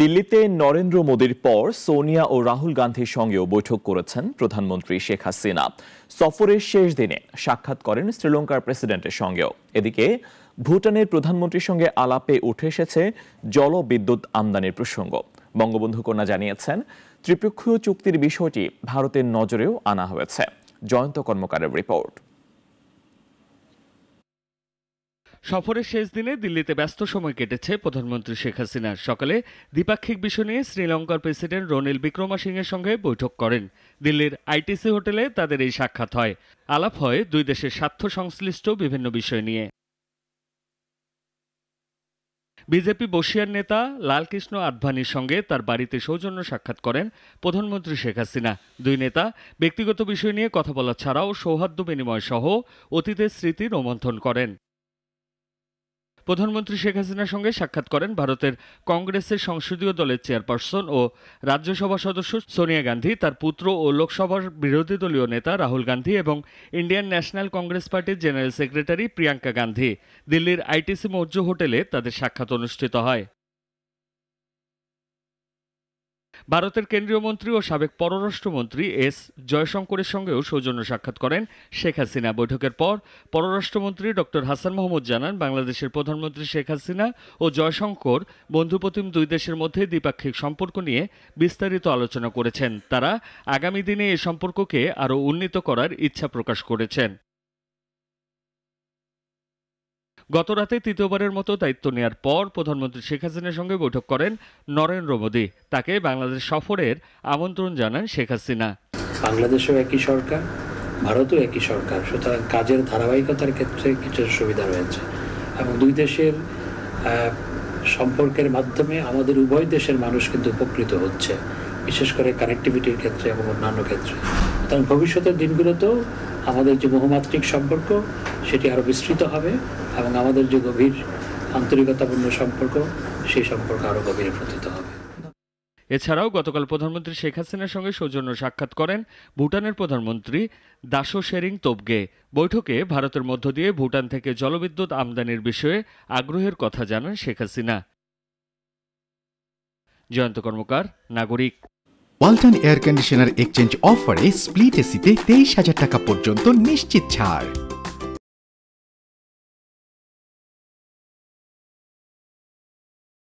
দিল্লিতে নরেন্দ্র মোদীর পর সোনিয়া ও রাহুল গান্ধীর সঙ্গেও বৈঠক করেছেন প্রধানমন্ত্রী শেখ হাসিনা সফরের শেষ দিনে সাক্ষাৎ করেন শ্রীলঙ্কার প্রেসিডেন্টের সঙ্গেও এদিকে ভুটানের প্রধানমন্ত্রীর সঙ্গে আলাপে উঠে এসেছে জলবিদ্যুৎ আমদানির প্রসঙ্গ বঙ্গবন্ধু কন্যা জানিয়েছেন ত্রিপক্ষীয় চুক্তির বিষয়টি ভারতের নজরেও আনা হয়েছে জয়ন্ত কর্মকারের রিপোর্ট সফরের শেষ দিনে দিল্লিতে ব্যস্ত সময় কেটেছে প্রধানমন্ত্রী শেখ হাসিনার সকালে দ্বিপাক্ষিক বিষয় নিয়ে শ্রীলঙ্কার প্রেসিডেন্ট রনিল বিক্রমাসিংহের সঙ্গে বৈঠক করেন দিল্লির আইটিসি হোটেলে তাদের এই সাক্ষাৎ হয় আলাপ হয় দুই দেশের স্বার্থ সংশ্লিষ্ট বিভিন্ন বিষয় নিয়ে বিজেপি বসিয়ার নেতা লালকৃষ্ণ আদভানির সঙ্গে তার বাড়িতে সৌজন্য সাক্ষাৎ করেন প্রধানমন্ত্রী শেখ হাসিনা দুই নেতা ব্যক্তিগত বিষয় নিয়ে কথা বলা ছাড়াও সৌহার্দ্য বিনিময় সহ অতীতের স্মৃতি রোমন্থন করেন প্রধানমন্ত্রী শেখ হাসিনার সঙ্গে সাক্ষাৎ করেন ভারতের কংগ্রেসের সংসদীয় দলের চেয়ারপারসন ও রাজ্যসভা সদস্য সোনিয়া গান্ধী তার পুত্র ও লোকসভার বিরোধী দলীয় নেতা রাহুল গান্ধী এবং ইন্ডিয়ান ন্যাশনাল কংগ্রেস পার্টির জেনারেল সেক্রেটারি প্রিয়াঙ্কা গান্ধী দিল্লির আইটিসি মৌর্য হোটেলে তাদের সাক্ষাৎ অনুষ্ঠিত হয় ভারতের কেন্দ্রীয় মন্ত্রী ও সাবেক পররাষ্ট্রমন্ত্রী এস জয়শঙ্করের সঙ্গেও সৌজন্য সাক্ষাৎ করেন শেখ হাসিনা বৈঠকের পর পররাষ্ট্রমন্ত্রী ডক্টর হাসান মোহাম্মদ জানান বাংলাদেশের প্রধানমন্ত্রী শেখ হাসিনা ও জয়শঙ্কর বন্ধুপ্রতিম দুই দেশের মধ্যে দ্বিপাক্ষিক সম্পর্ক নিয়ে বিস্তারিত আলোচনা করেছেন তারা আগামী দিনে এ সম্পর্ককে আরও উন্নীত করার ইচ্ছা প্রকাশ করেছেন গতরাতে তৃতীয়বারের মতো দায়িত্ব নেয়ার পর প্রধানমন্ত্রী শেখ হাসিনার সঙ্গে বৈঠক করেন নরেন্দ্র মোদী তাকে বাংলাদেশ সফরের আমন্ত্রণ জানান শেখ হাসিনা বাংলাদেশও একই সরকার ভারতও একই সরকার সুতরাং কাজের ধারাবাহিকতার ক্ষেত্রে কিছু সুবিধা রয়েছে এবং দুই দেশের সম্পর্কের মাধ্যমে আমাদের উভয় দেশের মানুষ কিন্তু উপকৃত হচ্ছে বিশেষ করে কানেক্টিভিটির ক্ষেত্রে এবং অন্যান্য ক্ষেত্রে সুতরাং ভবিষ্যতের দিনগুলোতেও আমাদের যে বহুমাত্রিক সম্পর্ক সেটি আরও বিস্তৃত হবে এবং আমাদের যে গভীর আন্তরিকতাপূর্ণ সম্পর্ক সেই সম্পর্ক আরও গভীরে প্রতীত হবে এছাড়াও গতকাল প্রধানমন্ত্রী শেখ হাসিনার সঙ্গে সৌজন্য সাক্ষাৎ করেন ভুটানের প্রধানমন্ত্রী দাসো শেরিং তোবগে বৈঠকে ভারতের মধ্য দিয়ে ভুটান থেকে জলবিদ্যুৎ আমদানির বিষয়ে আগ্রহের কথা জানান শেখ হাসিনা জয়ন্ত কর্মকার নাগরিক ওয়ালটন এয়ার কন্ডিশনার এক্সচেঞ্জ অফারে স্প্লিট এসিতে তেইশ হাজার টাকা পর্যন্ত নিশ্চিত ছাড়